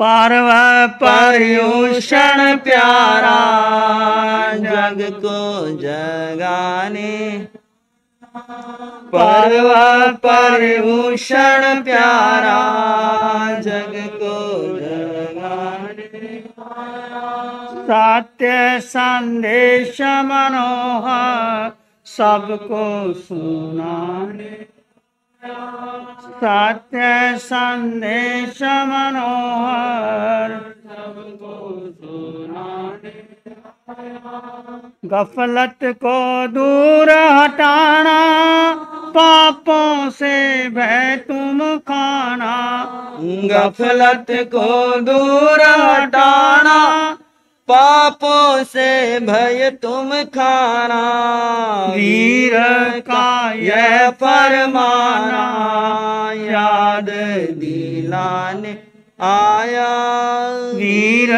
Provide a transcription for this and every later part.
पार्व पर्यूषण प्यारा जग को जगाने पर्व पर्यूषण प्यारा जग को जगाने सत्य संदेश मनोहर सबको सुनाने सत्य संदेश मनोहर गफलत को दूर हटाना पापों से भय तुम खाना गफलत को दूर हटाना पापों से भय तुम खाना वीर का यह फरमाना याद दिलाने आया वीर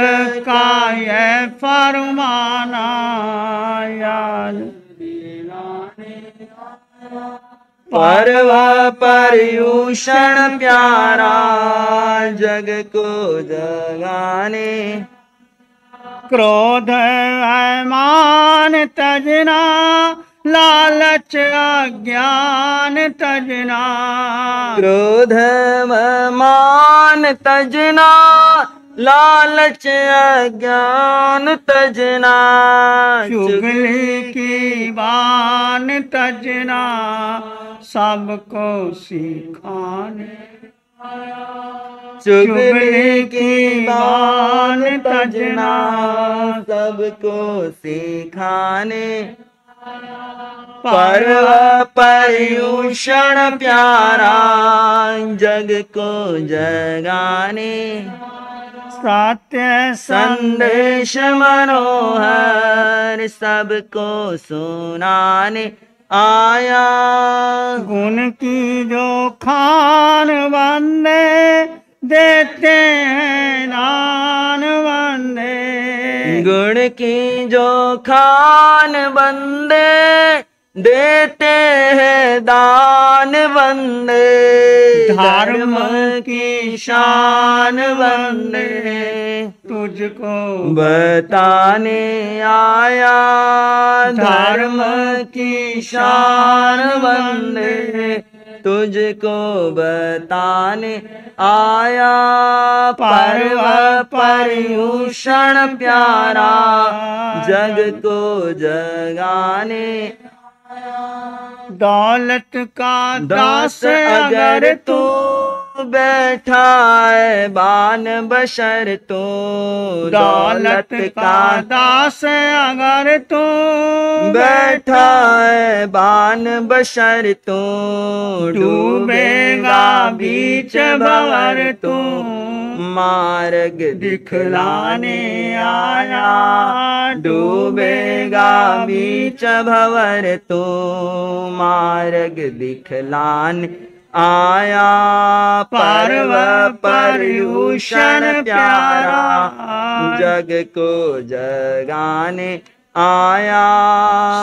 का यह फरमाना याद दिलाने पर्व पर्यूषण प्यारा जग को जगाने क्रोध अमान तजना लालच अज्ञान तजना क्रोध मान तजना लालच अज्ञान तजना चुगली की बान तजना सबको सिखाने आया चुगले की बान तजना सबको सिखाने पर पर्यूषण प्यारा जग को जगाने सत्य संदेश मनोहर सबको सुनाने आया गुण की जो खान बंदे देते हैं दान बंदे गुण की जो खान बंदे देते हैं दान बंदे धर्म की शान बंदे तुझको बताने आया धर्म की शान बंदे तुझको बताने आया पर्व पर्यूषण प्यारा जग को जगाने दौलत का दास अगर तू तो बैठा है बान बशर तो दौलत का दास अगर तो बैठा है बान बशर तो डूबेगा बीच भवर तो मार्ग दिखलाने आया डूबेगा बीच भवर तो मार्ग दिखलाने आया पर्व पर्यूषण प्यारा जग को जगाने आया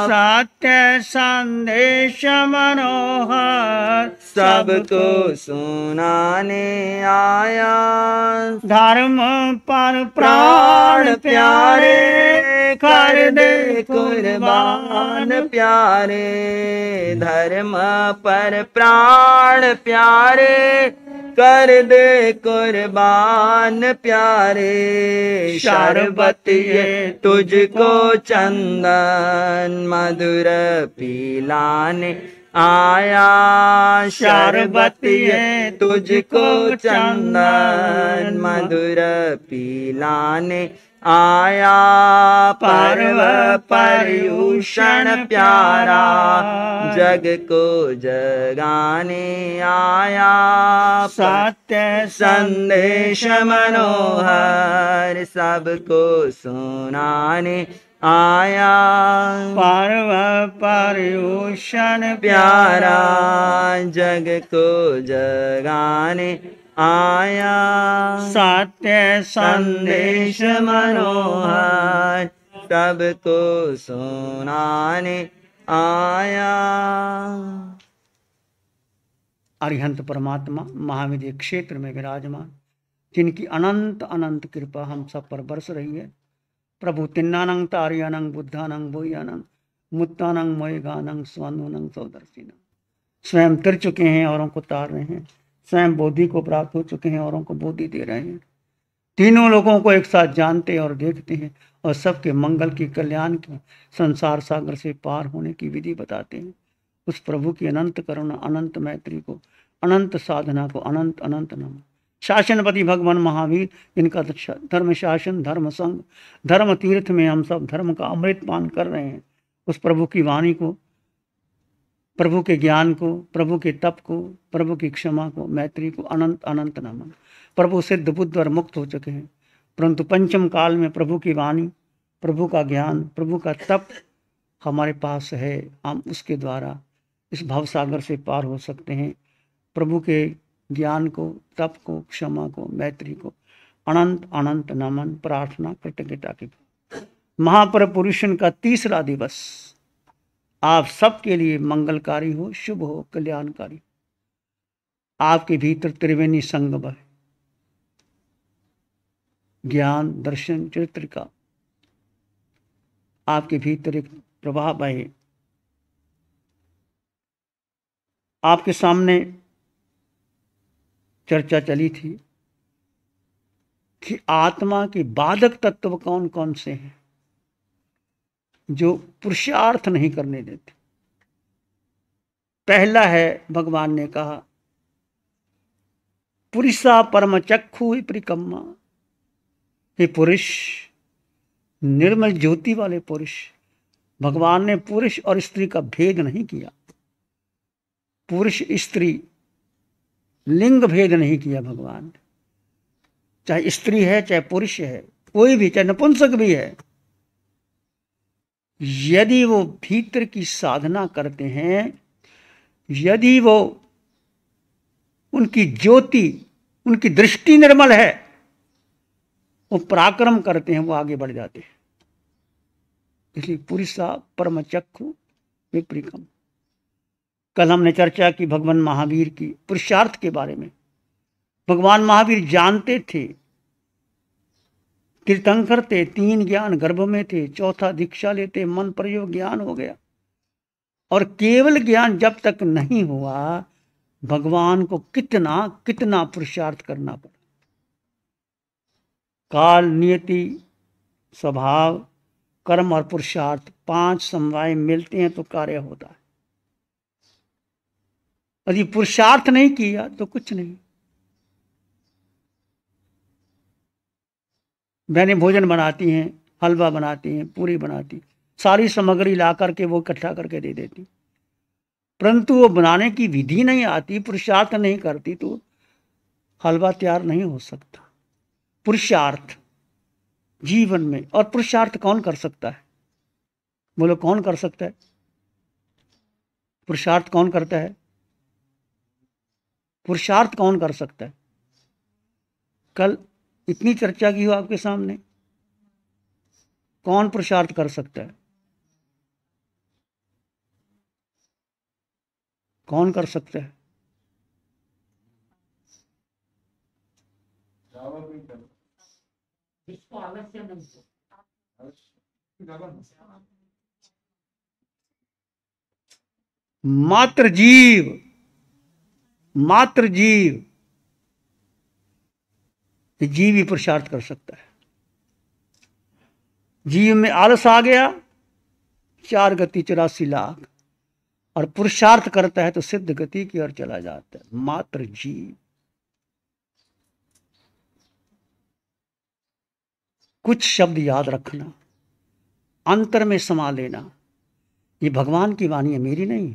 सत्य संदेश मनोहर सबको सुनाने आया धर्म पर प्राण प्यारे कर दे कुर्बान प्यारे धर्म पर प्राण प्यारे कर दे कुर्बान प्यारे शरबत ये तुझको चंदन मधुर पिलाने आया शरबत ये तुझको चंदन मधुर पिलाने आया पर्व पर्युषण प्यारा जग को जगाने आया सत्य संदेश मनोहर सबको सुनाने- आया पर्व पर्युषण प्यारा जग को जगाने आया सत्य संदेश मनोहर सबको सुनाने आया अरिहंत परमात्मा महाविद्य क्षेत्र में विराजमान जिनकी अनंत अनंत कृपा हम सब पर बरस रही है प्रभु तिन्नानंग तारियानंग बुद्धानंग भूयानंग मुत्तानंग मोयगानंग स्वानुनंग सौदर्शीनंग स्वयं तिर चुके हैं औरों को तार रहे हैं स्वयं बोधि को प्राप्त हो चुके हैं औरों को बोधि दे रहे हैं तीनों लोगों को एक साथ जानते और देखते हैं और सबके मंगल की कल्याण की संसार सागर से पार होने की विधि बताते हैं उस प्रभु की अनंत करुणा अनंत मैत्री को अनंत साधना को अनंत अनंत नम शासनपति भगवान महावीर इनका धर्म शासन धर्म संघ धर्म तीर्थ में हम सब धर्म का अमृत पान कर रहे हैं उस प्रभु की वाणी को प्रभु के ज्ञान को प्रभु के तप को प्रभु की क्षमा को मैत्री को अनंत अनंत नमन प्रभु सिद्ध बुद्ध और मुक्त हो चुके हैं परंतु पंचम काल में प्रभु की वाणी प्रभु का ज्ञान प्रभु का तप हमारे पास है हम उसके द्वारा इस भवसागर से पार हो सकते हैं प्रभु के ज्ञान को तप को क्षमा को मैत्री को अनंत अनंत नमन प्रार्थना कृतज्ञता की महापर पुरुषन का तीसरा दिवस आप सबके लिए मंगलकारी हो शुभ हो कल्याणकारी आपके भीतर त्रिवेणी संगम है ज्ञान दर्शन चरित्र का आपके भीतर एक प्रभाव है आपके सामने चर्चा चली थी कि आत्मा के बाधक तत्व कौन कौन से हैं जो पुरुषार्थ नहीं करने देते पहला है भगवान ने कहा पुरुषा परम चक्षु ही परिकम्मा हे पुरुष निर्मल ज्योति वाले पुरुष भगवान ने पुरुष और स्त्री का भेद नहीं किया पुरुष स्त्री लिंग भेद नहीं किया भगवान ने चाहे स्त्री है चाहे पुरुष है कोई भी चाहे नपुंसक भी है यदि वो भीतर की साधना करते हैं यदि वो उनकी ज्योति उनकी दृष्टि निर्मल है वो पराक्रम करते हैं वो आगे बढ़ जाते हैं इसलिए पुरुषा परम चक्षु विप्रिकम कल हमने चर्चा की भगवान महावीर की पुरुषार्थ के बारे में भगवान महावीर जानते थे तीर्थंकर थे तीन ज्ञान गर्भ में थे चौथा दीक्षा लेते मन प्रयोग ज्ञान हो गया और केवल ज्ञान जब तक नहीं हुआ भगवान को कितना कितना पुरुषार्थ करना पड़ा काल नियति स्वभाव कर्म और पुरुषार्थ पांच समवाय मिलते हैं तो कार्य होता है यदि पुरुषार्थ नहीं किया तो कुछ नहीं बहनें भोजन बनाती हैं हलवा बनाती हैं पूरी बनाती सारी सामग्री ला करके वो इकट्ठा करके दे देती परंतु वो बनाने की विधि नहीं आती पुरुषार्थ नहीं करती तो हलवा तैयार नहीं हो सकता पुरुषार्थ जीवन में और पुरुषार्थ कौन कर सकता है बोलो कौन कर सकता है पुरुषार्थ कौन करता है पुरुषार्थ कौन कर सकता है कल इतनी चर्चा की हो आपके सामने कौन पुरुषार्थ कर सकता है कौन कर सकता है मात्र जीव मात्र जीव तो जीव ही पुरुषार्थ कर सकता है जीव में आलस आ गया चार गति चौरासी लाख और पुरुषार्थ करता है तो सिद्ध गति की ओर चला जाता है मात्र जीव कुछ शब्द याद रखना अंतर में समा लेना ये भगवान की वाणी है मेरी नहीं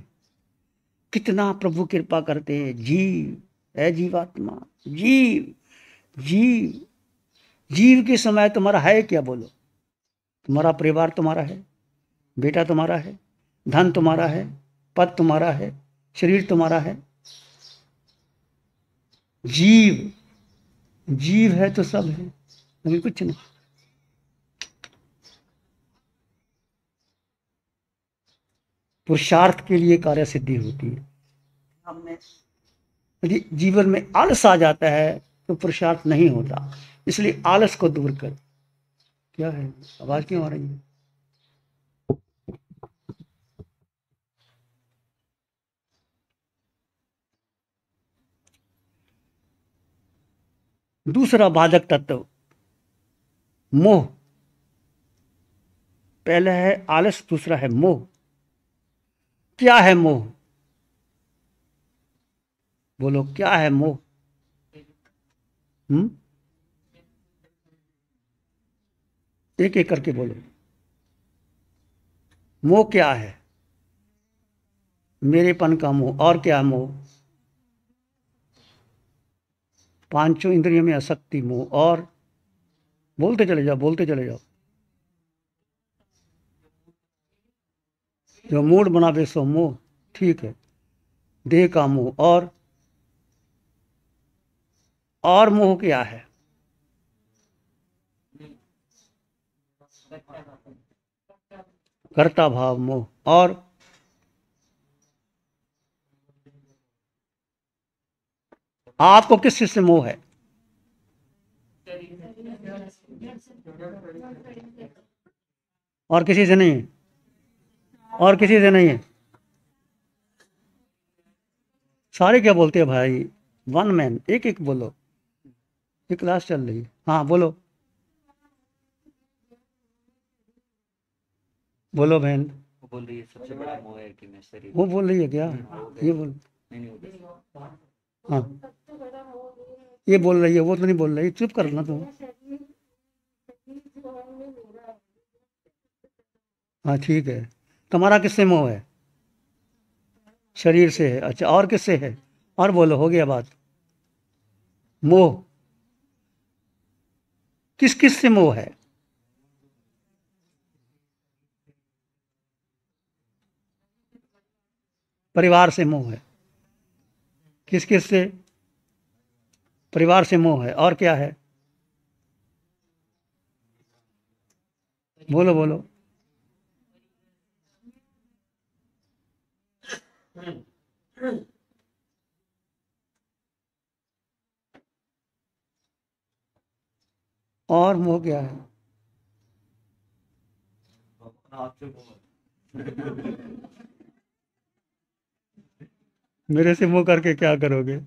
कितना प्रभु कृपा करते हैं जीव है जीवात्मा जीव जीव जीव के समय तुम्हारा है क्या बोलो तुम्हारा परिवार तुम्हारा है बेटा तुम्हारा है धन तुम्हारा है पद तुम्हारा है शरीर तुम्हारा है जीव जीव है तो सब है अभी कुछ नहीं पुरुषार्थ के लिए कार्य सिद्धि होती है जीवन में आलस आ जाता है तो पुरुषार्थ नहीं होता इसलिए आलस को दूर कर क्या है आवाज क्यों आ रही है दूसरा बाधक तत्व मोह पहला है आलस दूसरा है मोह क्या है मोह बोलो क्या है मोह हम्म एक एक करके बोलो मोह क्या है मेरेपन का मोह और क्या मोह पांचों इंद्रियों में असक्ति मोह और बोलते चले जाओ बोलते चले जाओ जो मूड बना सो मोह ठीक है देह का मोह और और मोह क्या है कर्ता भाव मोह और आपको किस चीज से मोह है और किसी से नहीं है और किसी से नहीं है सारे क्या बोलते हैं भाई वन मैन एक एक बोलो ये क्लास चल रही है हाँ बोलो बोलो बहन वो बोल रही है सबसे बड़ा मोह है कि मैं शरीर वो बोल रही है क्या ये बोल हाँ ये बोल रही है वो तो नहीं बोल रही चुप करना तुम हाँ ठीक है तुम्हारा किससे मोह है शरीर से है अच्छा और किससे है और बोलो हो गया बात मोह किस किस से मोह है परिवार से मोह है किस किस से परिवार से मोह है और क्या है बोलो बोलो हम्म और मोह क्या है मेरे से मुंह करके क्या करोगे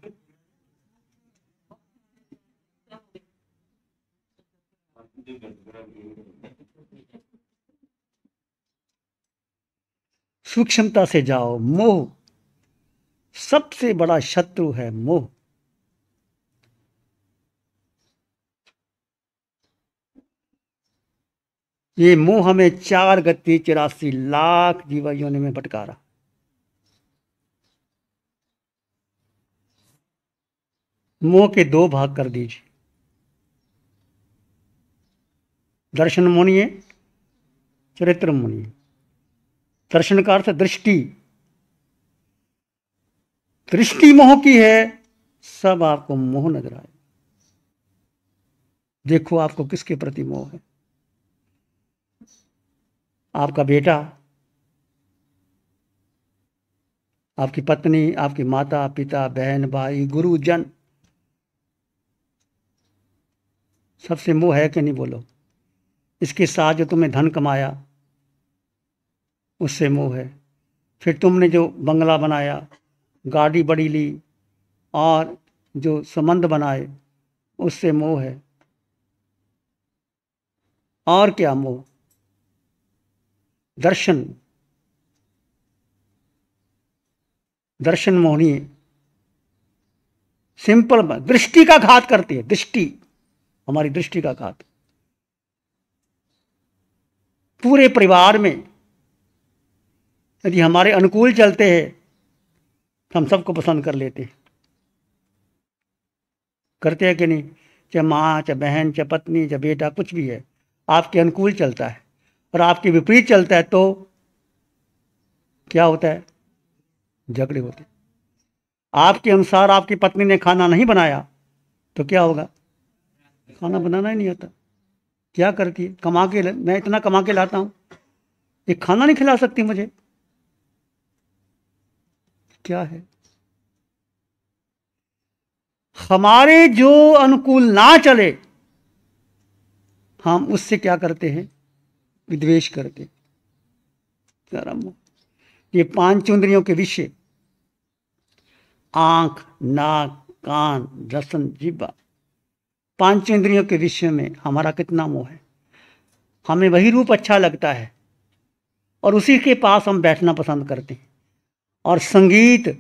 सूक्ष्मता से जाओ मोह सबसे बड़ा शत्रु है मोह ये मुंह हमें चार गति चौरासी लाख जीवा योनि में भटकारा मुंह के दो भाग कर दीजिए दर्शन मुनिये चरित्र मुनिये दर्शन का अर्थ दृष्टि दृष्टि मोह की है सब आपको मोह नजर आए देखो आपको किसके प्रति मोह है आपका बेटा आपकी पत्नी आपकी माता पिता बहन भाई गुरुजन सबसे मोह है कि नहीं बोलो इसके साथ जो तुमने धन कमाया उससे मुँह है फिर तुमने जो बंगला बनाया गाड़ी बड़ी ली और जो संबंध बनाए उससे मोह है और क्या मोह दर्शन दर्शन मोहनी सिंपल दृष्टि का घात करती है दृष्टि हमारी दृष्टि का घात पूरे परिवार में यदि हमारे अनुकूल चलते हैं तो हम सबको पसंद कर लेते हैं करते हैं कि नहीं चाहे माँ चाहे बहन चाहे पत्नी चाहे बेटा कुछ भी है आपके अनुकूल चलता है और आपके विपरीत चलता है तो क्या होता है झगड़े होते आपके अनुसार आपकी पत्नी ने खाना नहीं बनाया तो क्या होगा खाना बनाना ही नहीं आता क्या करती है कमा के मैं इतना कमा के लाता हूँ ये खाना नहीं खिला सकती मुझे क्या है हमारे जो अनुकूल ना चले हम उससे क्या करते हैं विद्वेश करके ये पांच चुंदरियों के विषय आंख नाक कान रसन जिब्बा पांच इंद्रियों के विषय में हमारा कितना मोह है हमें वही रूप अच्छा लगता है और उसी के पास हम बैठना पसंद करते हैं और संगीत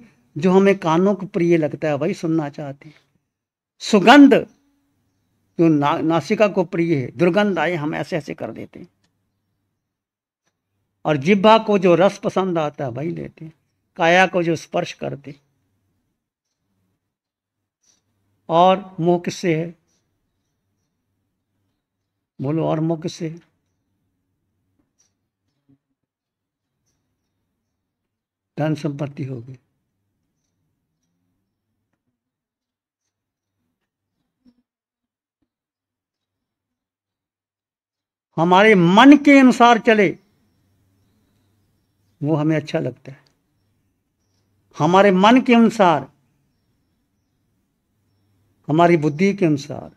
जो हमें कानों को प्रिय लगता है वही सुनना चाहते हैं सुगंध जो ना, नासिका को प्रिय है दुर्गंध आए हम ऐसे ऐसे कर देते हैं और जिब्बा को जो रस पसंद आता है वही लेते हैं काया को जो स्पर्श करते और मुंह किससे है बोलो और मुंह किससे है धन संपत्ति होगी हमारे मन के अनुसार चले वो हमें अच्छा लगता है हमारे मन के अनुसार हमारी बुद्धि के अनुसार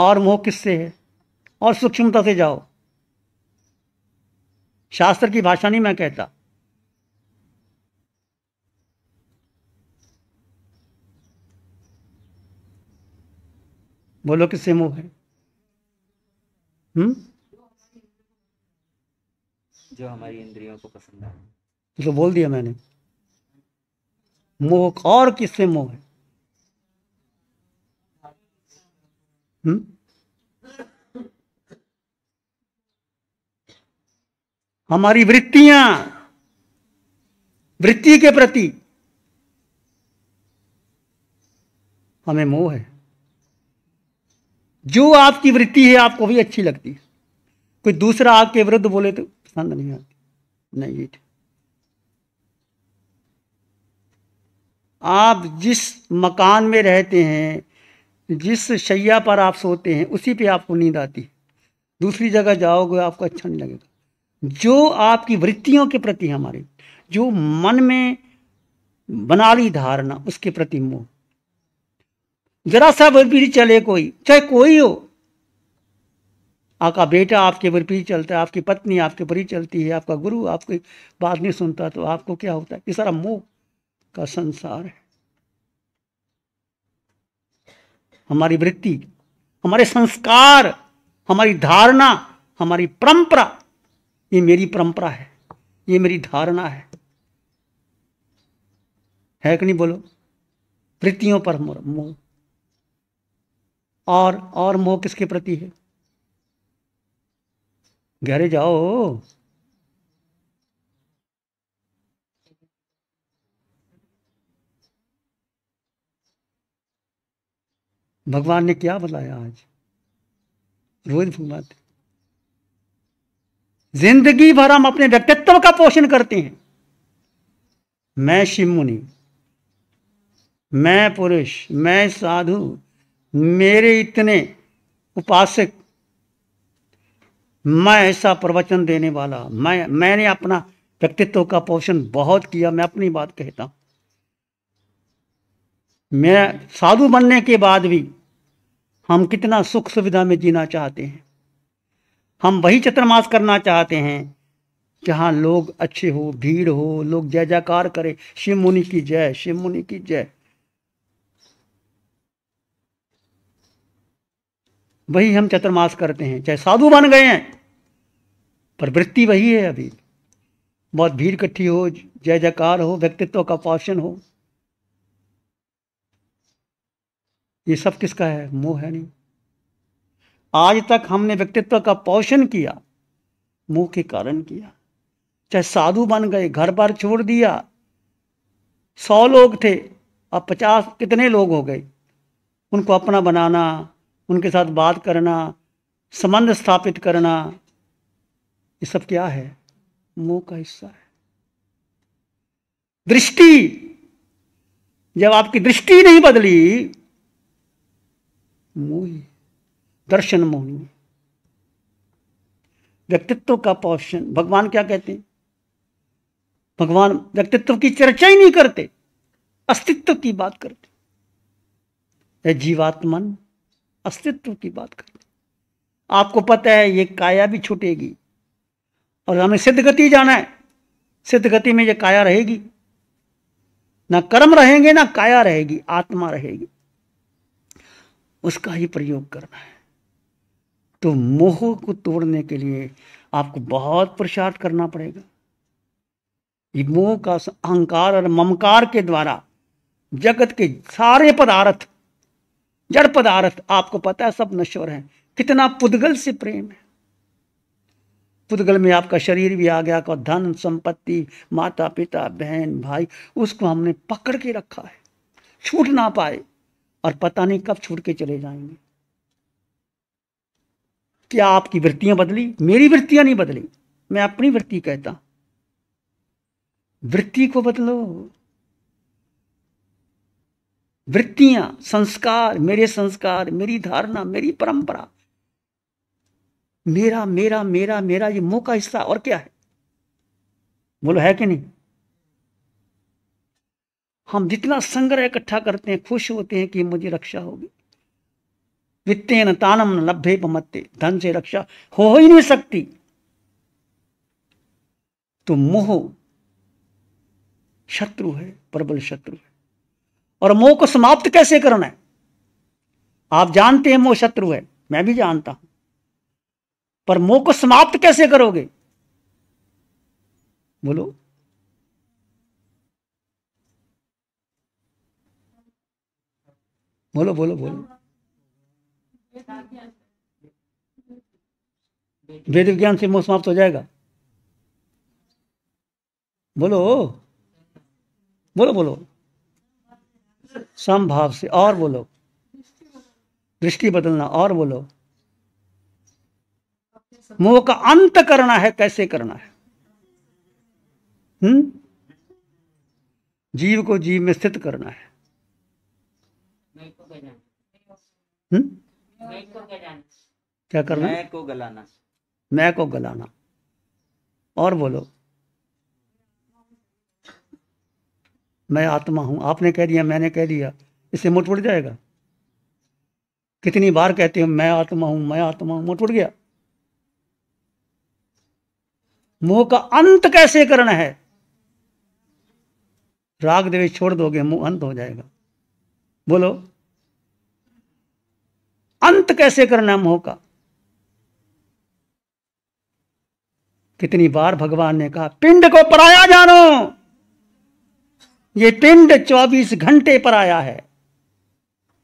और मोह किससे है और सूक्ष्मता से जाओ शास्त्र की भाषा नहीं मैं कहता बोलो किससे मोह है हम्म जो हमारी इंद्रियों को पसंद है तो, तो बोल दिया मैंने मोह और किससे मोह है हुँ? हम्म? हमारी वृत्तियां वृत्ति के प्रति हमें मोह है जो आपकी वृत्ति है आपको भी अच्छी लगती है कोई दूसरा आपके विरुद्ध बोले तो पसंद नहीं आती नहीं आप जिस मकान में रहते हैं जिस शैया पर आप सोते हैं उसी पे आपको नींद आती दूसरी जगह जाओगे आपको अच्छा नहीं लगेगा जो आपकी वृत्तियों के प्रति हमारे जो मन में बना ली धारणा उसके प्रति मोह जरा सा भी चले कोई चाहे कोई हो आपका बेटा आपके विपरीत चलता है आपकी पत्नी आपके ही चलती है आपका गुरु आपकी बात नहीं सुनता तो आपको क्या होता है ये सारा मोह का संसार है हमारी वृत्ति हमारे संस्कार हमारी धारणा हमारी परंपरा ये मेरी परंपरा है ये मेरी धारणा है है कि नहीं बोलो वृत्तियों पर मोह और और मोह किसके प्रति है गैरेज जाओ भगवान ने क्या बताया आज रोज फुकवाते जिंदगी भर हम अपने व्यक्तित्व का पोषण करते हैं मैं शिव मुनि मैं पुरुष मैं साधु मेरे इतने उपासक मैं ऐसा प्रवचन देने वाला मैं मैंने अपना व्यक्तित्व का पोषण बहुत किया मैं अपनी बात कहता हूं मैं साधु बनने के बाद भी हम कितना सुख सुविधा में जीना चाहते हैं हम वही चतुर्मास करना चाहते हैं जहाँ लोग अच्छे हो भीड़ हो लोग जय जयकार करें शिव मुनि की जय शिव मुनि की जय वही हम चतुर्मास करते हैं चाहे साधु बन गए हैं पर वृत्ति वही है अभी बहुत भीड़ इकट्ठी हो जय जयकार हो व्यक्तित्व का पोषण हो ये सब किसका है मोह है नहीं आज तक हमने व्यक्तित्व का पोषण किया मोह के कारण किया चाहे साधु बन गए घर बार छोड़ दिया सौ लोग थे अब पचास कितने लोग हो गए उनको अपना बनाना उनके साथ बात करना संबंध स्थापित करना ये सब क्या है मोह का हिस्सा है दृष्टि जब आपकी दृष्टि नहीं बदली मोह दर्शन मोहनी व्यक्तित्व का पोषण भगवान क्या कहते हैं भगवान व्यक्तित्व की चर्चा ही नहीं करते अस्तित्व की बात करते जीवात्मन अस्तित्व की बात कर आपको पता है ये काया भी छूटेगी और हमें सिद्ध गति जाना है सिद्ध गति में ये काया रहेगी ना कर्म रहेंगे ना काया रहेगी आत्मा रहेगी उसका ही प्रयोग करना है तो मोह को तोड़ने के लिए आपको बहुत पुरुषार्थ करना पड़ेगा ये मोह का अहंकार और ममकार के द्वारा जगत के सारे पदार्थ जड़ पदार्थ आपको पता है सब नश्वर है कितना पुदगल से प्रेम है पुदगल में आपका शरीर भी आ गया आपका धन संपत्ति माता पिता बहन भाई उसको हमने पकड़ के रखा है छूट ना पाए और पता नहीं कब छूट के चले जाएंगे क्या आपकी वृत्तियां बदली मेरी वृत्तियां नहीं बदली मैं अपनी वृत्ति कहता वृत्ति को बदलो वृत्तियां संस्कार मेरे संस्कार मेरी धारणा मेरी परंपरा मेरा मेरा मेरा मेरा ये मुंह का हिस्सा और क्या है बोलो है कि नहीं हम जितना संग्रह इकट्ठा करते हैं खुश होते हैं कि मुझे रक्षा होगी वित्ते न तानम न लभ्य बमत्ते धन से रक्षा हो ही नहीं सकती तो मोह शत्रु है प्रबल शत्रु है और मोह को समाप्त कैसे करना है आप जानते हैं मोह शत्रु है मैं भी जानता हूं पर मोह को समाप्त कैसे करोगे बोलो बोलो बोलो बोलो वेद विज्ञान से मोह समाप्त हो जाएगा बोलो बोलो बोलो समभाव से और बोलो दृष्टि बदलना और बोलो मोह का अंत करना है कैसे करना है हम्म जीव को जीव में स्थित करना है हम्म? क्या करना मैं को गलाना मैं को गलाना और बोलो मैं आत्मा हूँ आपने कह दिया मैंने कह दिया इससे मुठ उड़ जाएगा कितनी बार कहते हो मैं आत्मा हूँ मैं आत्मा हूँ मुठ उड़ गया मोह का अंत कैसे करना है राग देवे छोड़ दोगे मोह अंत हो जाएगा बोलो अंत कैसे करना है मोह का कितनी बार भगवान ने कहा पिंड को पराया जानो ये पिंड 24 घंटे पर आया है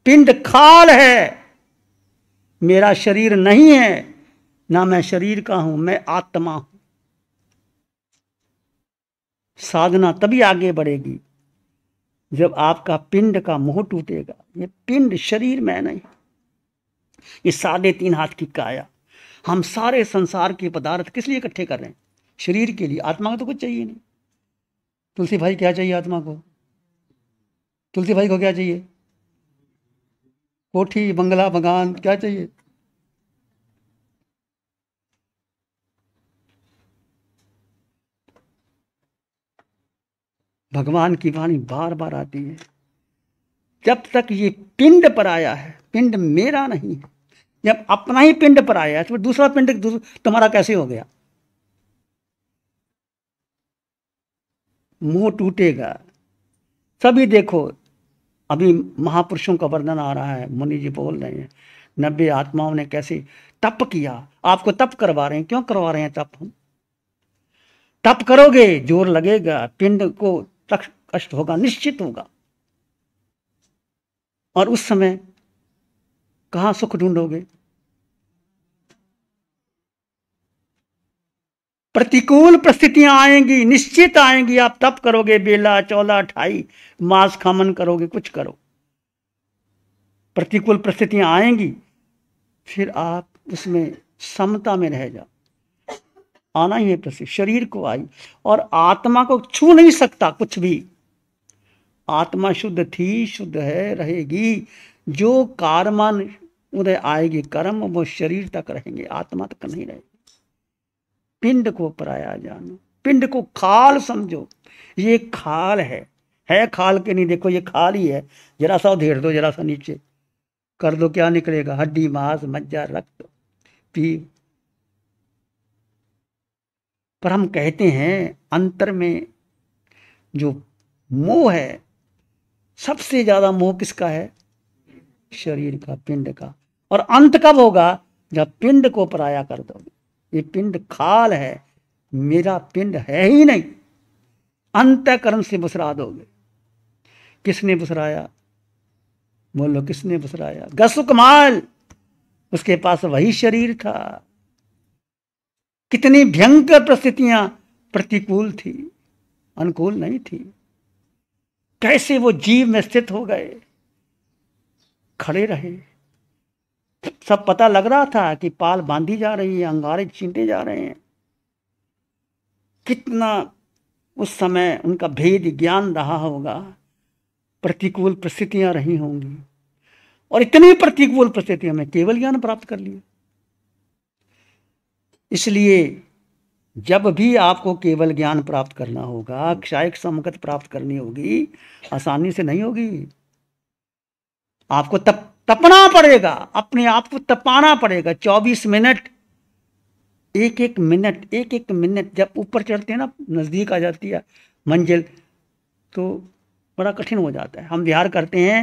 पिंड खाल है मेरा शरीर नहीं है ना मैं शरीर का हूं मैं आत्मा हूं साधना तभी आगे बढ़ेगी जब आपका पिंड का मुंह टूटेगा ये पिंड शरीर में नहीं ये साढ़े तीन हाथ की काया हम सारे संसार के पदार्थ किस लिए इकट्ठे कर रहे हैं शरीर के लिए आत्मा को तो कुछ चाहिए नहीं तुलसी भाई क्या चाहिए आत्मा को तुलसी भाई को क्या चाहिए कोठी बंगला बगान क्या चाहिए भगवान की वाणी बार बार आती है जब तक ये पिंड पर आया है पिंड मेरा नहीं है जब अपना ही पिंड पर आया है तो दूसरा पिंड तुम्हारा कैसे हो गया मोह टूटेगा सभी देखो अभी महापुरुषों का वर्णन आ रहा है मुनि जी बोल रहे हैं नब्बे आत्माओं ने कैसे तप किया आपको तप करवा रहे हैं क्यों करवा रहे हैं तप हम तप करोगे जोर लगेगा पिंड को तक कष्ट होगा निश्चित होगा और उस समय कहाँ सुख ढूंढोगे प्रतिकूल परिस्थितियां आएंगी निश्चित आएंगी आप तप करोगे बेला चौला ठाई मांस खामन करोगे कुछ करो प्रतिकूल परिस्थितियां आएंगी फिर आप उसमें समता में रह जाओ आना ही है प्रसिद्ध शरीर को आई और आत्मा को छू नहीं सकता कुछ भी आत्मा शुद्ध थी शुद्ध है रहेगी जो कारमान उदय आएगी कर्म वो शरीर तक रहेंगे आत्मा तक नहीं रहेगी पिंड को पराया जानो पिंड को खाल समझो ये खाल है है खाल के नहीं देखो ये खाल ही है जरा सा उधेड़ दो जरा सा नीचे कर दो क्या निकलेगा हड्डी मांस मज्जा रक्त पी पर हम कहते हैं अंतर में जो मोह है सबसे ज्यादा मोह किसका है शरीर का पिंड का और अंत कब होगा जब पिंड को पराया कर दोगे ये पिंड खाल है मेरा पिंड है ही नहीं अंतकरण से बुसरा दोगे किसने बुसराया बोलो किसने बुसराया गसुकमाल उसके पास वही शरीर था कितनी भयंकर परिस्थितियां प्रतिकूल थी अनुकूल नहीं थी कैसे वो जीव में स्थित हो गए खड़े रहे सब पता लग रहा था कि पाल बांधी जा रही है अंगारे छींटे जा रहे हैं कितना उस समय उनका भेद ज्ञान रहा होगा प्रतिकूल परिस्थितियां रही होंगी और इतनी प्रतिकूल परिस्थितियों में केवल ज्ञान प्राप्त कर लिया इसलिए जब भी आपको केवल ज्ञान प्राप्त करना होगा क्षायिक समगत प्राप्त करनी होगी आसानी से नहीं होगी आपको तब तपना पड़ेगा अपने आप को तपाना पड़ेगा चौबीस मिनट एक एक मिनट एक एक मिनट जब ऊपर चढ़ते हैं ना नज़दीक आ जाती है मंजिल तो बड़ा कठिन हो जाता है हम बिहार करते हैं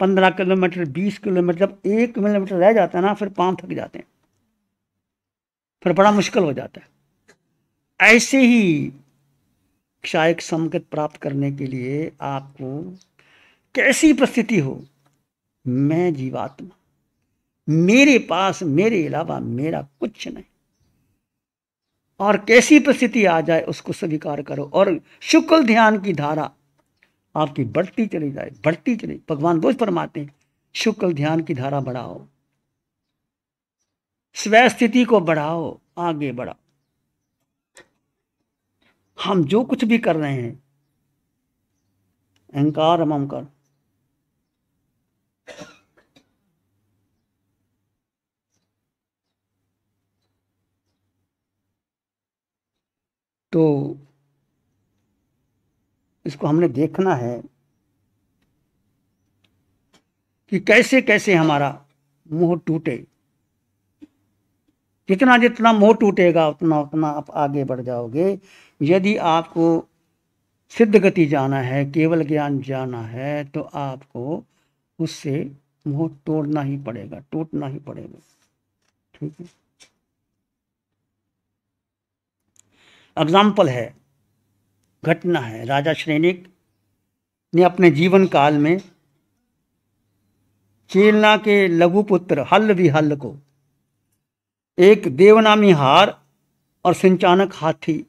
पंद्रह किलोमीटर बीस किलोमीटर जब एक किलोमीटर रह जाता है ना फिर पाँव थक जाते हैं फिर बड़ा मुश्किल हो जाता है ऐसे ही क्षायक समगत प्राप्त करने के लिए आपको कैसी परिस्थिति हो मैं जीवात्मा मेरे पास मेरे अलावा मेरा कुछ नहीं और कैसी परिस्थिति आ जाए उसको स्वीकार करो और शुक्ल ध्यान की धारा आपकी बढ़ती चली जाए बढ़ती चली भगवान रोज फरमाते हैं शुक्ल ध्यान की धारा बढ़ाओ स्वस्थिति स्थिति को बढ़ाओ आगे बढ़ाओ हम जो कुछ भी कर रहे हैं अहंकार अमकार तो इसको हमने देखना है कि कैसे कैसे हमारा मोह टूटे जितना जितना मोह टूटेगा उतना उतना आप आगे बढ़ जाओगे यदि आपको सिद्ध गति जाना है केवल ज्ञान जाना है तो आपको उससे मोह तोड़ना ही पड़ेगा टूटना ही पड़ेगा ठीक है एग्जाम्पल है घटना है राजा श्रेणिक ने अपने जीवन काल में चेलना के लघु पुत्र हल विहल को एक देवनामी हार और सिंचानक हाथी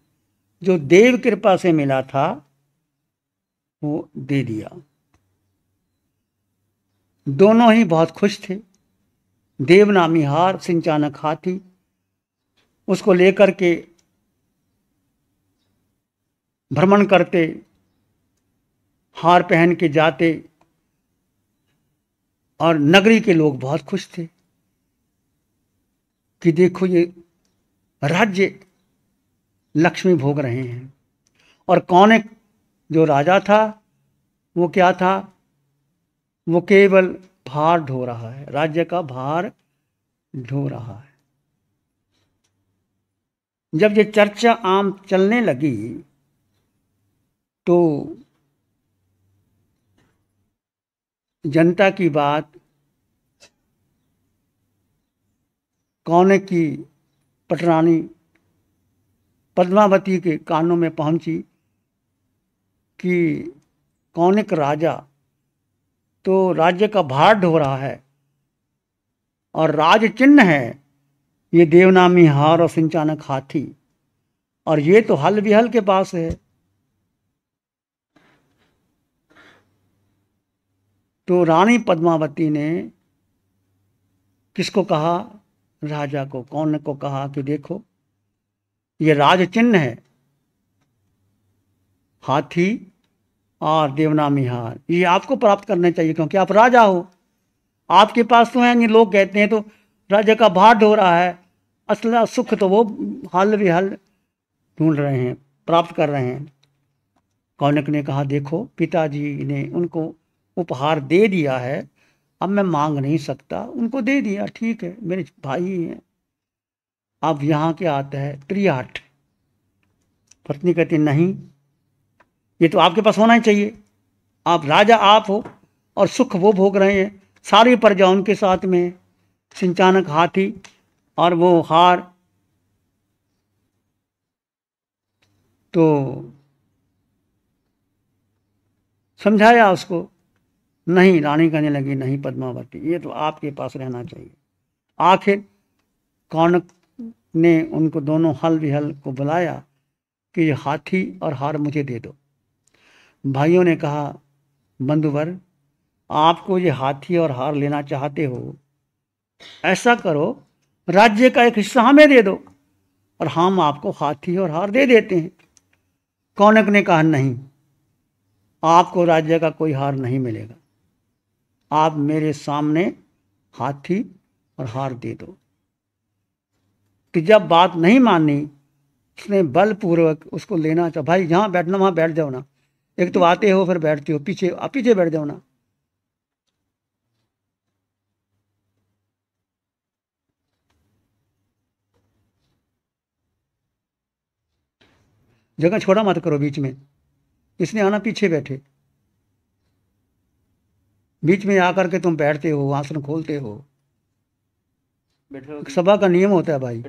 जो देव कृपा से मिला था वो दे दिया दोनों ही बहुत खुश थे देवनामी हार सिंचानक हाथी उसको लेकर के भ्रमण करते हार पहन के जाते और नगरी के लोग बहुत खुश थे कि देखो ये राज्य लक्ष्मी भोग रहे हैं और कौन जो राजा था वो क्या था वो केवल भार ढो रहा है राज्य का भार ढो रहा है जब ये चर्चा आम चलने लगी तो जनता की बात कौने की पटरानी पद्मावती के कानों में पहुंची कि कौनिक राजा तो राज्य का भार ढो रहा है और राज चिन्ह है ये देवनामी हार और सिंचानक हाथी और ये तो हल विहल के पास है तो रानी पद्मावती ने किसको कहा राजा को कौन को कहा कि देखो ये राज चिन्ह है हाथी और देवनामी हार ये आपको प्राप्त करने चाहिए क्योंकि आप राजा हो आपके पास तो हैं ये लोग कहते हैं तो राजा का भार ढो रहा है असला सुख तो वो भी हल ढूंढ रहे हैं प्राप्त कर रहे हैं कौनक ने कहा देखो पिताजी ने उनको उपहार दे दिया है अब मैं मांग नहीं सकता उनको दे दिया ठीक है मेरे भाई हैं अब यहाँ क्या आता है त्रियाठ पत्नी कहती नहीं ये तो आपके पास होना ही चाहिए आप राजा आप हो और सुख वो भोग रहे हैं सारी प्रजा उनके साथ में सिंचानक हाथी और वो हार तो समझाया उसको नहीं रानी कहने लगी नहीं पद्मावती ये तो आपके पास रहना चाहिए आखिर कौनक ने उनको दोनों हल विहल को बुलाया कि हाथी और हार मुझे दे दो भाइयों ने कहा बंधुवर आपको ये हाथी और हार लेना चाहते हो ऐसा करो राज्य का एक हिस्सा हमें दे दो और हम आपको हाथी और हार दे देते हैं कौनक ने कहा नहीं आपको राज्य का कोई हार नहीं मिलेगा आप मेरे सामने हाथी और हार दे दो कि जब बात नहीं मानी उसने बलपूर्वक उसको लेना चाह भाई जहाँ बैठना वहाँ बैठ जाओ ना एक तो आते हो फिर बैठते हो पीछे आप पीछे बैठ जाओ ना जगह छोड़ा मत करो बीच में इसने आना पीछे बैठे बीच में आकर के तुम बैठते हो आसन खोलते हो सभा का नियम होता है भाई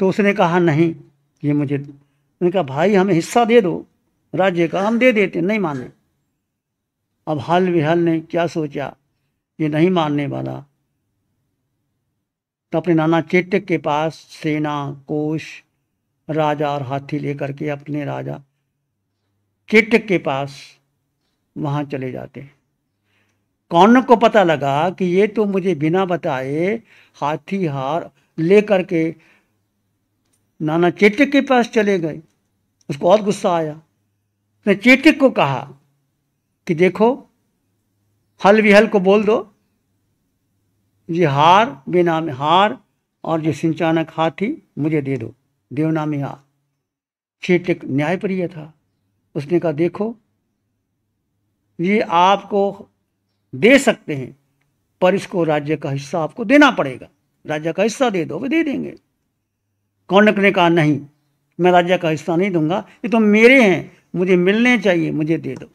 तो उसने कहा नहीं ये मुझे मैंने कहा भाई हमें हिस्सा दे दो राज्य का हम दे देते नहीं माने अब हाल विहाल ने क्या सोचा ये नहीं मानने वाला तो अपने नाना चेटक के पास सेना कोश राजा और हाथी लेकर के अपने राजा चेटक के पास वहाँ चले जाते हैं कौन को पता लगा कि ये तो मुझे बिना बताए हाथी हार ले करके नाना चेटक के पास चले गए उसको और गुस्सा आया उसने चेटक को कहा कि देखो हल विहल को बोल दो ये हार बेनाम हार और ये सिंचानक हाथी मुझे दे दो देवनामी हार छेटक न्यायप्रिय था उसने कहा देखो ये आपको दे सकते हैं पर इसको राज्य का हिस्सा आपको देना पड़ेगा राज्य का हिस्सा दे दो वे दे देंगे कौनक ने कहा नहीं मैं राज्य का हिस्सा नहीं दूंगा ये तो मेरे हैं मुझे मिलने चाहिए मुझे दे दो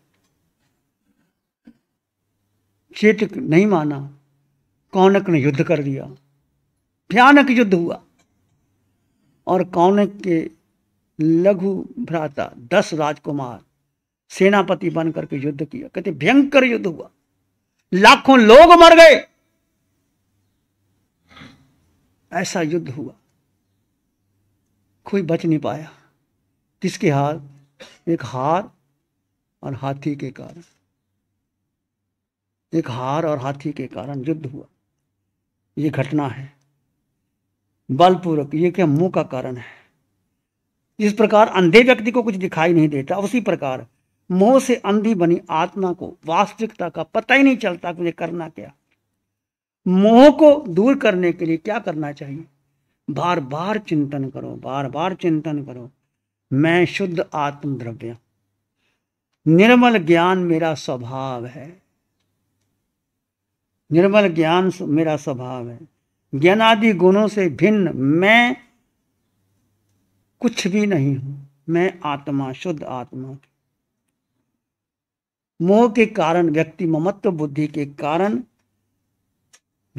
चेतक नहीं माना कौनक ने युद्ध कर दिया भयानक युद्ध हुआ और कौनक के लघु भ्राता दस राजकुमार सेनापति बन करके युद्ध किया कहते भयंकर युद्ध हुआ लाखों लोग मर गए ऐसा युद्ध हुआ कोई बच नहीं पाया किसके हार एक हार और हाथी के कारण एक हार और हाथी के कारण युद्ध हुआ ये घटना है बलपूर्वक ये क्या मुंह का कारण है जिस प्रकार अंधे व्यक्ति को कुछ दिखाई नहीं देता उसी प्रकार मोह से अंधी बनी आत्मा को वास्तविकता का पता ही नहीं चलता कि मुझे करना क्या मोह को दूर करने के लिए क्या करना चाहिए बार बार चिंतन करो बार बार चिंतन करो मैं शुद्ध आत्म द्रव्य निर्मल ज्ञान मेरा स्वभाव है निर्मल ज्ञान मेरा स्वभाव है ज्ञान आदि गुणों से भिन्न मैं कुछ भी नहीं हूं मैं आत्मा शुद्ध आत्मा मोह के कारण व्यक्ति ममत्व बुद्धि के कारण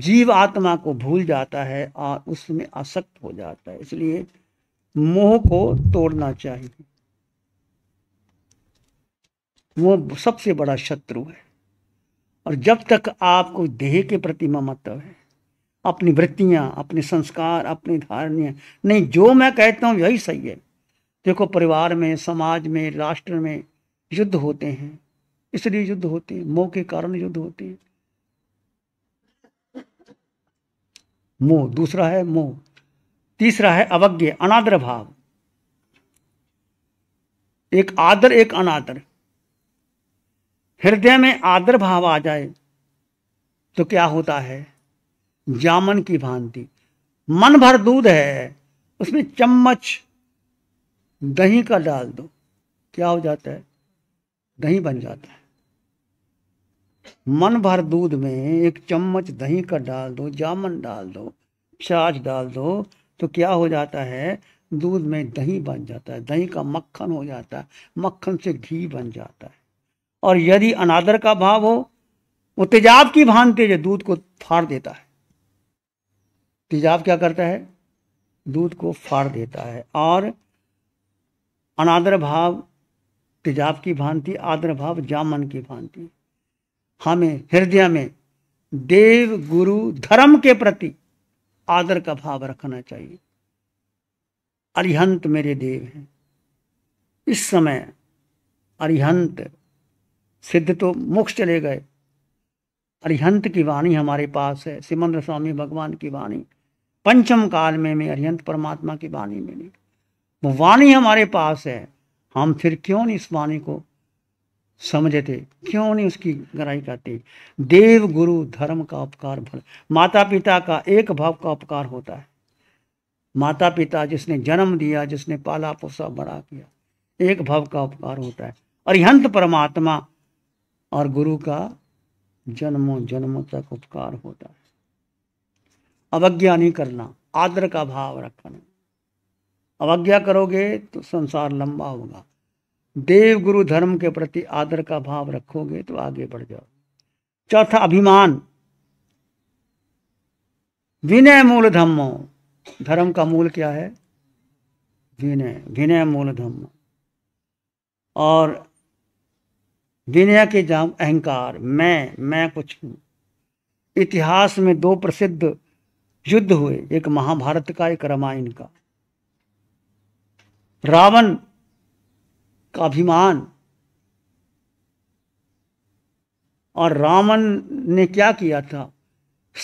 जीव आत्मा को भूल जाता है और उसमें आसक्त हो जाता है इसलिए मोह को तोड़ना चाहिए मोह सबसे बड़ा शत्रु है और जब तक आपको देह के प्रति ममत्व है अपनी वृत्तियां अपने संस्कार अपनी धारणियाँ नहीं जो मैं कहता हूँ यही सही है देखो परिवार में समाज में राष्ट्र में युद्ध होते हैं इसलिए युद्ध होते हैं मोह के कारण युद्ध होते हैं मोह दूसरा है मोह तीसरा है अवज्ञ अनादर भाव एक आदर एक अनादर हृदय में आदर भाव आ जाए तो क्या होता है जामन की भांति मन भर दूध है उसमें चम्मच दही का डाल दो क्या हो जाता है दही बन जाता है मन भर दूध में एक चम्मच दही का डाल दो जामन डाल दो छाछ डाल दो तो क्या हो जाता है दूध में दही बन जाता है दही का मक्खन हो जाता है मक्खन से घी बन जाता है और यदि अनादर का भाव हो वो तेजाब की भांति जो दूध को फाड़ देता है तेजाब क्या करता है दूध को फाड़ देता है और अनादर भाव तेजाब की भांति आदर भाव जामन की भांति हमें हृदय में देव गुरु धर्म के प्रति आदर का भाव रखना चाहिए अरिहंत मेरे देव हैं इस समय अरिहंत सिद्ध तो मोक्ष चले गए अरिहंत की वाणी हमारे पास है सिमंद्र स्वामी भगवान की वाणी पंचम काल में में अरिहंत परमात्मा की वाणी मिली वो वाणी हमारे पास है हम फिर क्यों नहीं इस वाणी को समझे थे क्यों नहीं उसकी गहराई करते देव गुरु धर्म का उपकार भल माता पिता का एक भाव का उपकार होता है माता पिता जिसने जन्म दिया जिसने पाला पोसा बड़ा किया एक भाव का उपकार होता है अरिहंत परमात्मा और गुरु का जन्मों जन्मों तक उपकार होता है अवज्ञा नहीं करना आदर का भाव रखना अवज्ञा करोगे तो संसार लंबा होगा देव गुरु धर्म के प्रति आदर का भाव रखोगे तो आगे बढ़ जाओ चौथा अभिमान विनय मूल धम्मो धर्म का मूल क्या है विनय विनय मूल धम्म और दुनिया के जाम अहंकार मैं मैं कुछ हूँ इतिहास में दो प्रसिद्ध युद्ध हुए एक महाभारत का एक रामायण का रावण का अभिमान और रावण ने क्या किया था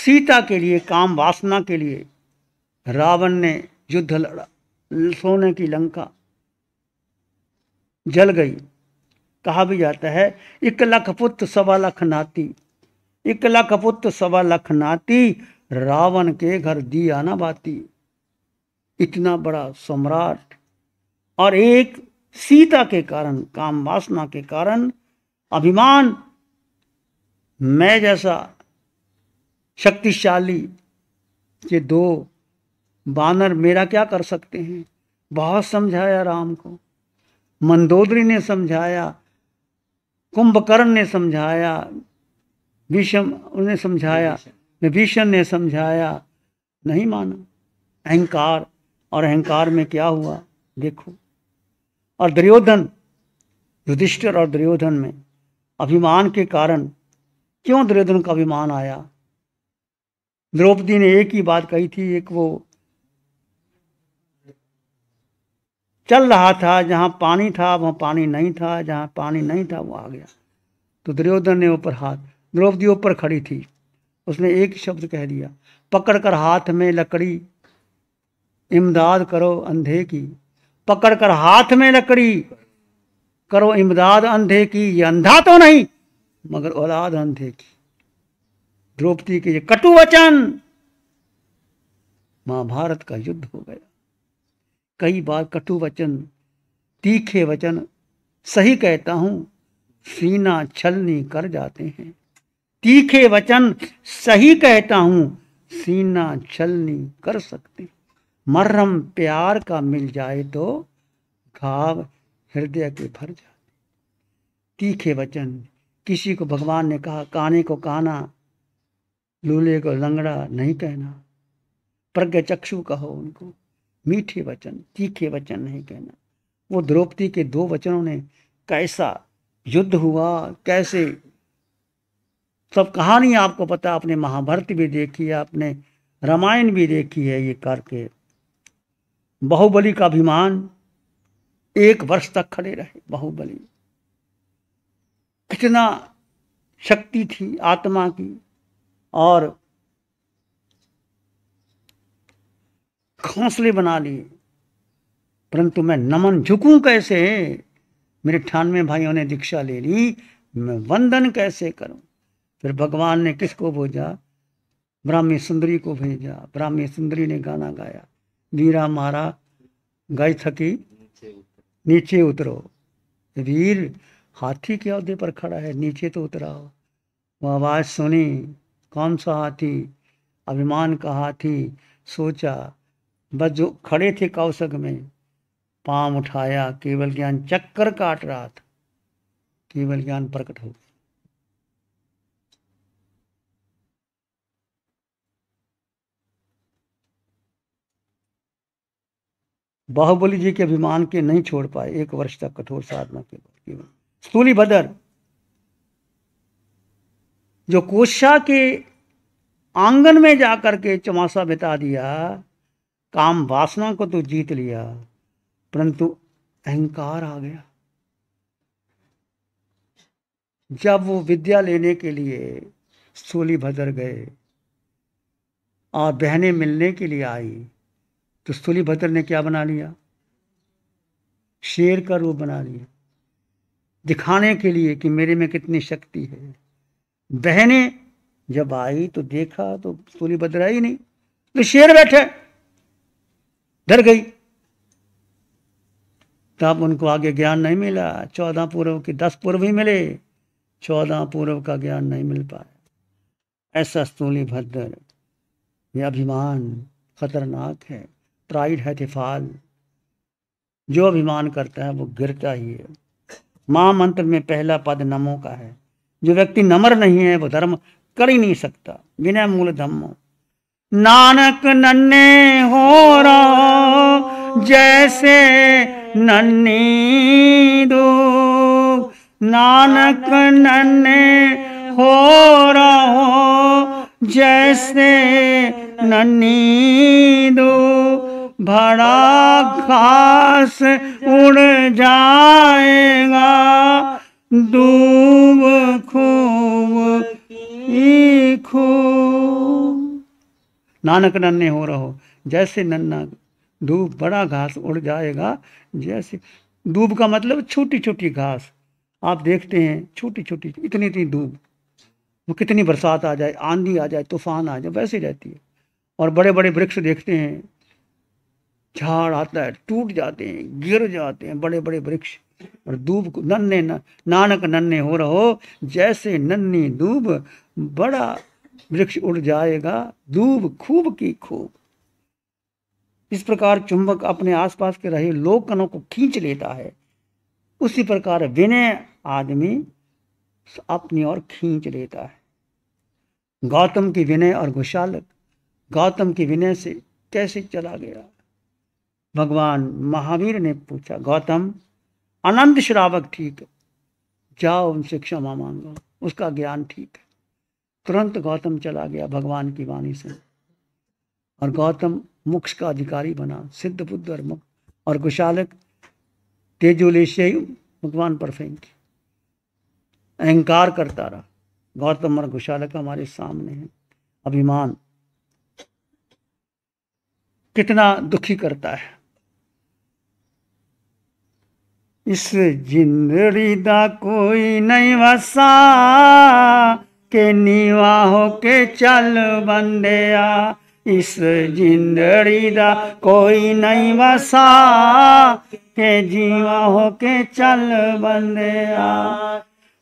सीता के लिए काम वासना के लिए रावण ने युद्ध लड़ा सोने की लंका जल गई कहा भी जाता है एक लख पुत्र सवा लख नाती एक लख पुत सवा लख नाती रावण के घर दी आना बाती इतना बड़ा सम्राट और एक सीता के कारण काम वासना के कारण अभिमान मैं जैसा शक्तिशाली ये दो बानर मेरा क्या कर सकते हैं बहुत समझाया राम को मंदोदरी ने समझाया कुंभकर्ण ने समझाया विषम उन्हें समझाया विभीषण ने समझाया नहीं माना अहंकार और अहंकार में क्या हुआ देखो और दुर्योधन युधिष्ठिर और दुर्योधन में अभिमान के कारण क्यों दुर्योधन का अभिमान आया द्रौपदी ने एक ही बात कही थी एक वो चल रहा था जहाँ पानी था वहाँ पानी नहीं था जहाँ पानी नहीं था वो आ गया तो दुर्योधन ने ऊपर हाथ द्रौपदी ऊपर खड़ी थी उसने एक शब्द कह दिया पकड़ कर हाथ में लकड़ी इमदाद करो अंधे की पकड़ कर हाथ में लकड़ी करो इमदाद अंधे की ये अंधा तो नहीं मगर औलाद अंधे की द्रौपदी के ये कटु वचन महाभारत का युद्ध हो गया कई बार कटु वचन तीखे वचन सही कहता हूँ सीना छलनी कर जाते हैं तीखे वचन सही कहता हूँ सीना छलनी कर सकते मर्रम प्यार का मिल जाए तो घाव हृदय के भर जाते तीखे वचन किसी को भगवान ने कहा काने को काना लूले को लंगड़ा नहीं कहना प्रज्ञ चक्षु कहो उनको मीठे वचन तीखे वचन नहीं कहना वो द्रौपदी के दो वचनों ने कैसा युद्ध हुआ कैसे सब कहानी आपको पता आपने महाभारत भी देखी है आपने रामायण भी देखी है ये करके बाहुबली का अभिमान एक वर्ष तक खड़े रहे बाहुबली कितना शक्ति थी आत्मा की और घोंसले बना लिए परंतु मैं नमन झुकूं कैसे मेरे अठानवे भाइयों ने दीक्षा ले ली मैं वंदन कैसे करूं फिर भगवान ने किसको भेजा ब्राह्मी सुंदरी को भेजा ब्राह्मी सुंदरी ने गाना गाया वीरा मारा गाय थकी नीचे उतरो वीर हाथी के अहदे पर खड़ा है नीचे तो उतराओ वो आवाज़ सुनी कौन सा हाथी अभिमान का हाथी सोचा बस जो खड़े थे कौशक में पाम उठाया केवल ज्ञान चक्कर काट रहा था केवल ज्ञान प्रकट हो गया बाहुबली जी के अभिमान के नहीं छोड़ पाए एक वर्ष तक कठोर साधना के बाद केवल स्थूली भदर जो कोशा के आंगन में जाकर के चमासा बिता दिया काम वासना को तो जीत लिया परंतु अहंकार आ गया जब वो विद्या लेने के लिए सोली भदर गए और बहने मिलने के लिए आई तो सोली भदर ने क्या बना लिया शेर का रूप बना लिया दिखाने के लिए कि मेरे में कितनी शक्ति है बहने जब आई तो देखा तो सोली भद्र आई नहीं तो शेर बैठे डर गई तब उनको आगे ज्ञान नहीं मिला चौदह पूर्व के दस पूर्व ही मिले चौदह पूर्व का ज्ञान नहीं मिल पाया ऐसा स्तूली भद्र ये अभिमान खतरनाक है प्राइड है तिफाल जो अभिमान करता है वो गिरता ही है मां मंत्र में पहला पद नमो का है जो व्यक्ति नम्र नहीं है वो धर्म कर ही नहीं सकता बिना मूल धम्मो नानक नन्हे हो रहो जैसे नन्ही दो नानक नन्हे हो रहो जैसे नन्ही दो भरा घास उड़ जाएगा दूब खूब ई खूब नानक नन्हे हो रहो जैसे नन्ना धूप बड़ा घास उड़ जाएगा जैसे धूप का मतलब छोटी छोटी घास आप देखते हैं छोटी छोटी इतनी इतनी धूप वो कितनी बरसात आ जाए आंधी आ जाए तूफान आ जाए वैसे रहती है और बड़े बड़े वृक्ष देखते हैं झाड़ आता है टूट जाते हैं गिर जाते हैं बड़े बड़े वृक्ष और दूब नन्हे नानक नन्हे हो रहो जैसे नन्नी दूब बड़ा वृक्ष उड़ जाएगा दूब खूब की खूब इस प्रकार चुंबक अपने आसपास के रहे लोकनों को खींच लेता है उसी प्रकार विनय आदमी अपनी ओर खींच लेता है गौतम की विनय और घोषालक गौतम की विनय से कैसे चला गया भगवान महावीर ने पूछा गौतम अनंत श्रावक ठीक जाओ उनसे क्षमा मांगो उसका ज्ञान ठीक है तुरंत गौतम चला गया भगवान की वाणी से और गौतम मोक्ष का अधिकारी बना सिद्ध बुद्ध और मुक्त और कुशालक तेजोलेशय भगवान पर फेंक अहंकार करता रहा गौतम और कुशालक हमारे सामने है अभिमान कितना दुखी करता है इस जिंदड़ी का कोई नहीं वसा के नीवा हो के चल बंद इस जिंदड़ी दा कोई नहीं बसा के जीवा हो के चल बंद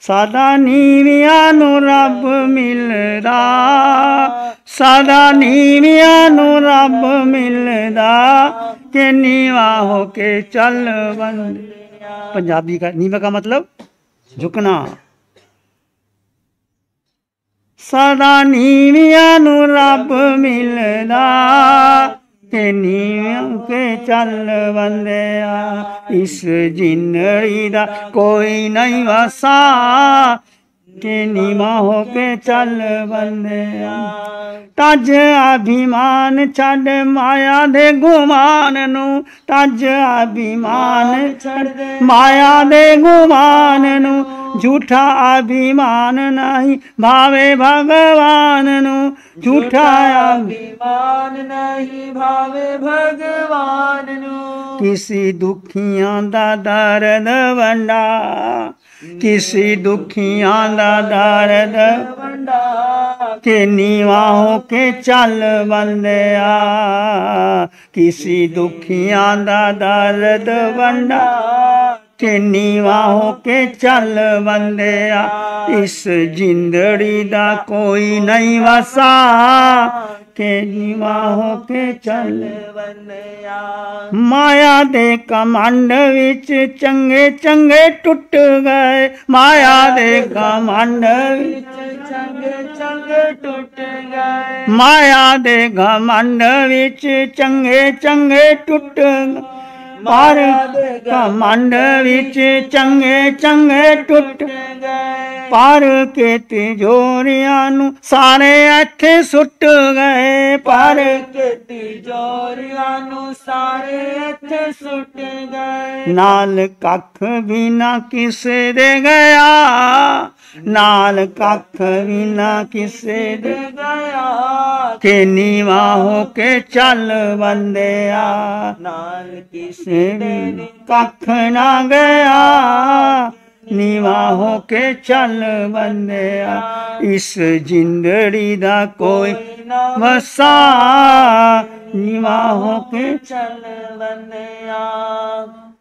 सदा नीविया नु रब मिलदा सदा नीविया नु रब मिलदा के नीवा हो के चल बंद पंजाबी का नीवा का मतलब झुकना ਸਦਾ ਨੀਵਿਆਂ ਨੂੰ ਰੱਬ ਮਿਲਦਾ ਤੇ ਨੀਵਿਆਂ ਕੇ ਚੱਲ ਬੰਦਿਆ ਇਸ ਜਿੰਨੜੀ ਦਾ ਕੋਈ ਨਹੀਂ ਵਸਾ के नीमा होके चल बंदे तज अभिमान छड माया दे गुमान नु तज अभिमान छद माया दे गुमान नु झूठा अभिमान नहीं भावे भगवान नु झूठा अभिमान नहीं भावे भगवान नु किसी दुखिया दा दर्द बंडा ਕਿਸੇ ਦੁਖੀਆਂ ਦਾ ਦਰਦ ਵੰਡਾ ਨੀਵਾ ਹੋ ਕੇ ਚੱਲ ਬੰਦਿਆ ਕਿਸੇ ਦੁਖੀਆਂ ਦਾ ਦਰਦ ਵੰਡਾ ਕੇ ਨੀਵਾ ਕੇ ਚੱਲ ਬੰਦਿਆ ਇਸ ਜਿੰਦੜੀ ਦਾ ਕੋਈ ਨਹੀਂ ਵਸਾ के जीवा हो के चल माया दे कमांड विच चंगे चंगे टूट गए माया दे कमांड विच चंगे चंगे टूट गए माया दे कमांड विच चंगे चंगे टूट गए ਪਾਰੇ ਕਮੰਡ ਵਿੱਚ ਚੰਗੇ ਚੰਗੇ ਟੁੱਟ ਗਏ ਪਰ ਕੇ ਤਿਜੋਰੀਆਂ ਨੂੰ ਸਾਰੇ ਇੱਥੇ ਸੁੱਟ ਗਏ ਪਰ ਕੇ ਤਿਜੋਰੀਆਂ ਨੂੰ ਸਾਰੇ ਇੱਥੇ ਸੁੱਟ ਗਏ ਨਾਲ ਕੱਖ ਵੀ ਨਾ ਕਿਸੇ ਦੇ ਗਿਆ ਨਾਲ ਕੱਖ ਵੀ ਨਾ ਕਿਸੇ ਦੇ ਗਿਆ ਕਿ ਨੀਵਾ ਹੋ ਕੇ ਚੱਲ ਬੰਦਿਆ ਨਾਲ ਕਿਸੇ तेरी कख ना गया ਨੀਵਾ ਹੋ ਕੇ ਚੱਲ ਬੰਦਿਆ ਇਸ ਜਿੰਦੜੀ ਦਾ ਕੋਈ ਵਸਾ ਨੀਵਾ ਹੋ ਕੇ ਚੱਲ ਬੰਦਿਆ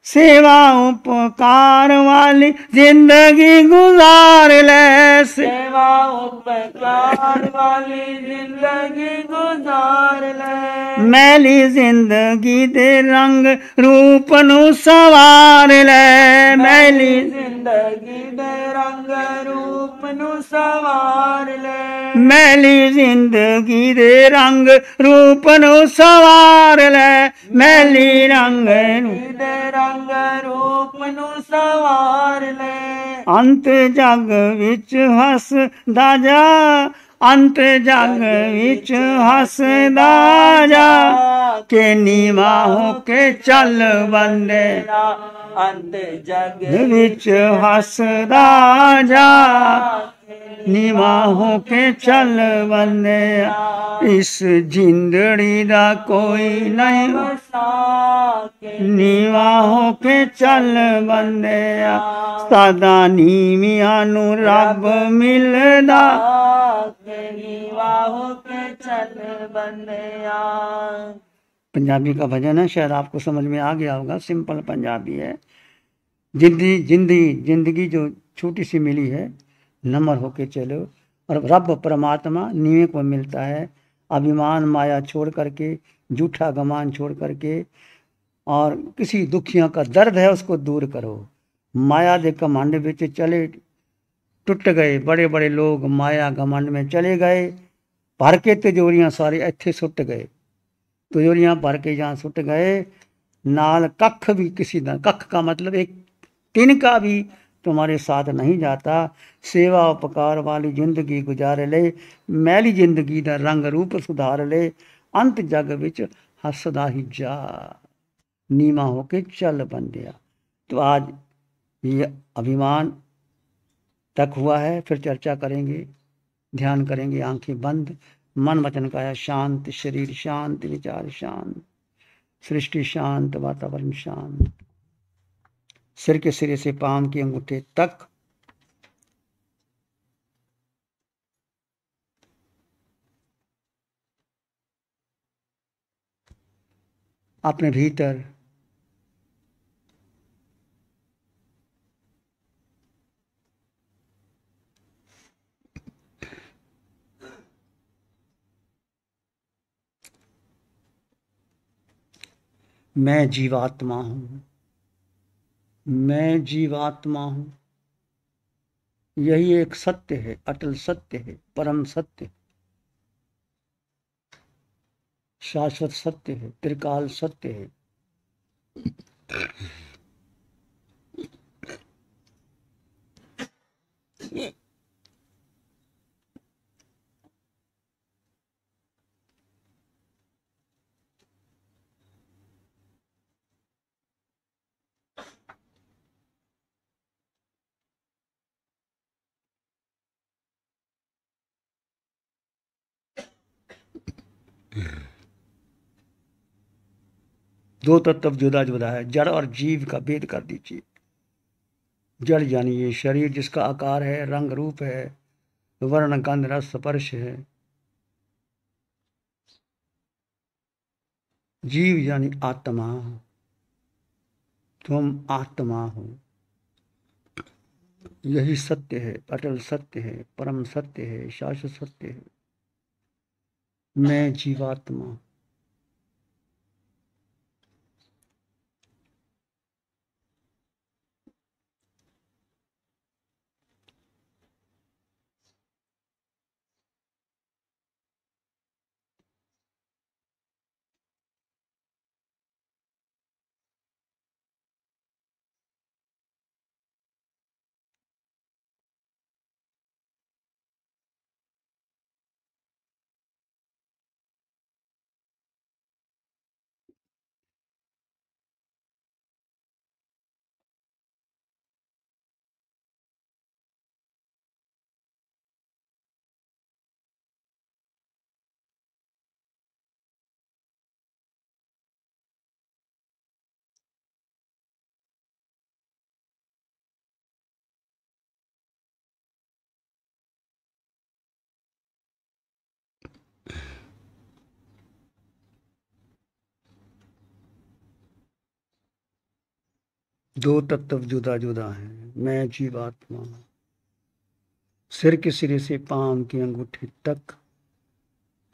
सेवा उपकार वाली जिंदगी गुजार ले सेवा उपकार वाली जिंदगी गुजार ले मैली जिंदगी दे रंग रूप नु सवार ले मैली जिंदगी दे रंग रूप नु सवार ले मैली जिंदगी दे रंग रूप नु सवार ले मैली रंग दे रंग ਰੰਗ ਰੂਪ ਨੂੰ ਸਵਾਰ ਲੈ ਅੰਤ ਜਗ ਵਿੱਚ ਹੱਸਦਾ ਜਾ ਅੰਤ ਜਗ ਵਿੱਚ ਹੱਸਦਾ ਜਾ ਕੇ ਨੀਵਾ ਕੇ ਚੱਲ ਬੰਦੇ ਅੰਤ ਜਗ ਵਿੱਚ ਹੱਸਦਾ ਜਾ निमाहों के चल बने इस जिंदड़ी दा कोई नहीं निवाहों के चल बने सदा नीमिया नु रब मिलदा निवाहों के चल बने पंजाबी का भजन है शायद आपको समझ में आ गया होगा सिंपल पंजाबी है जिंदगी जिंदगी जिंदगी जो छोटी सी मिली है नम्र होके चलो और रब परमात्मा नीवे को मिलता है अभिमान माया छोड़ करके जूठा गमान छोड़ करके और किसी दुखियों का दर्द है उसको दूर करो माया दे कमांड बेचे चले टुट गए बड़े बड़े लोग माया घमंड में चले गए भर के तिजोरियाँ सारी इतने सुट गए तिजोरियाँ तो भर के जहाँ सुट गए नाल कख भी किसी का कख का मतलब एक तिनका भी तुम्हारे साथ नहीं जाता सेवा उपकार वाली जिंदगी गुजार ले मैली जिंदगी का रंग रूप सुधार ले अंत जग विच हसदा ही जा नीमा होके चल बन दिया तो आज ये अभिमान तक हुआ है फिर चर्चा करेंगे ध्यान करेंगे आंखें बंद मन वचन काया शांत शरीर शांत विचार शांत सृष्टि शांत वातावरण शांत सिर के सिरे से पाम के अंगूठे तक अपने भीतर मैं जीवात्मा हूं मैं जीवात्मा हूं यही एक सत्य है अटल सत्य है परम सत्य है शाश्वत सत्य है त्रिकाल सत्य है Yeah. हम्म। दो तत्व तो जुदा जुदा है जड़ और जीव का भेद कर दीजिए जड़ यानी ये शरीर जिसका आकार है रंग रूप है वर्ण गंध रस स्पर्श है जीव यानी आत्मा हो तुम आत्मा हो यही सत्य है अटल सत्य है परम सत्य है शाश्वत सत्य है मैं जीवात्मा दो तत्व जुदा जुदा है मैं जीवात्मा सिर के सिरे से पाम की अंगूठी तक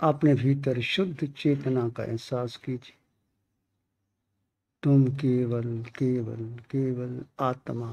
अपने भीतर शुद्ध चेतना का एहसास कीजिए तुम केवल केवल केवल आत्मा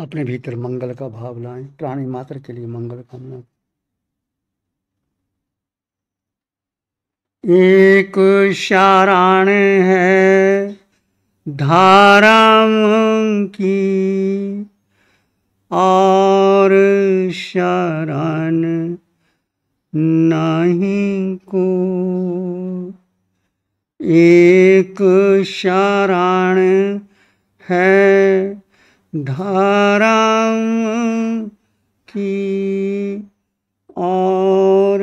अपने भीतर मंगल का भाव लाएं प्राणी मात्र के लिए मंगल कामना एक शारण है धाराम की और शरण नहीं को एक शरण है धाराओं की और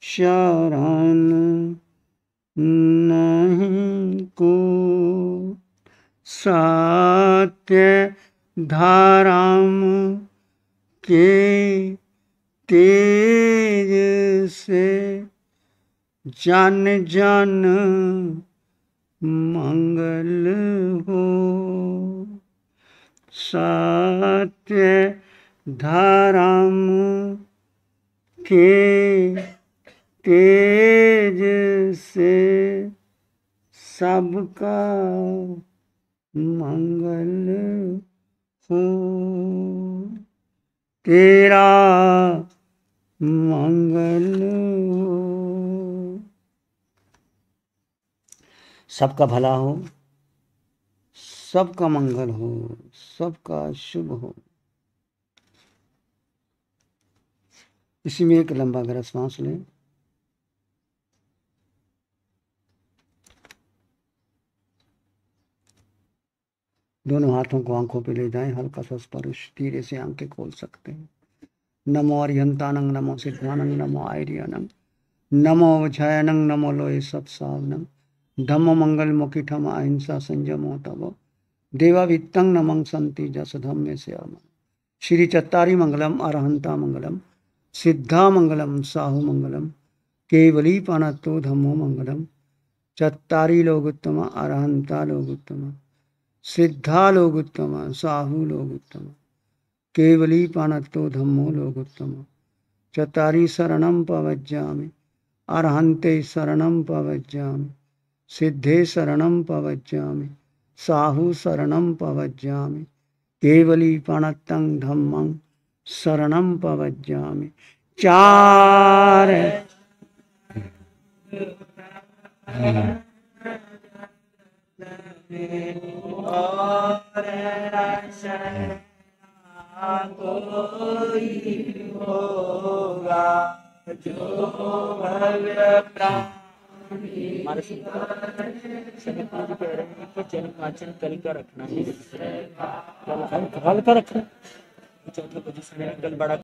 शरण नहीं को सत्य धाराम के तेज से जन जन मंगल हो सत्य धर्म के तेज से सबका मंगल हो तेरा मंगल हो सबका भला हो सबका मंगल हो सबका शुभ हो इसी में एक लंबा गहरा सांस लें दोनों हाथों को आंखों पे ले जाएं हल्का सा स्पर्श धीरे से आंखें खोल सकते हैं नमो अरिहंतानंग नमो सिद्धानंग नमो आयरियानंग नमो वछायानंग नमो लोहे सब सावनंग धम्म मंगल मुखिठम अहिंसा संयमो तब देवा वित्तंग नमंग संति जसधम में से श्री चत्तारी मंगलम अरहंता मंगलम सिद्धा मंगलम साहु मंगलम केवली पानत्तो धम्मो मंगलम चत्तारी लोगोत्तम अरहंता लोगोत्तम सिद्धा लोगोत्तम साहु लोगोत्तम केवली पानत्तो धम्मो लोगोत्तम चतारी शरण पवज्जा अरहंते शरण पवज्जा सिद्धे शरण पवज्जा साहु शरण पवज्जा केवली पणतंग धम्मं शरण पवज्जा चार जो भव्य प्राण हमारे जी कह रहे हैं कि कल का रखना है तो कल हल्का रखना चौथे तो कल बड़ा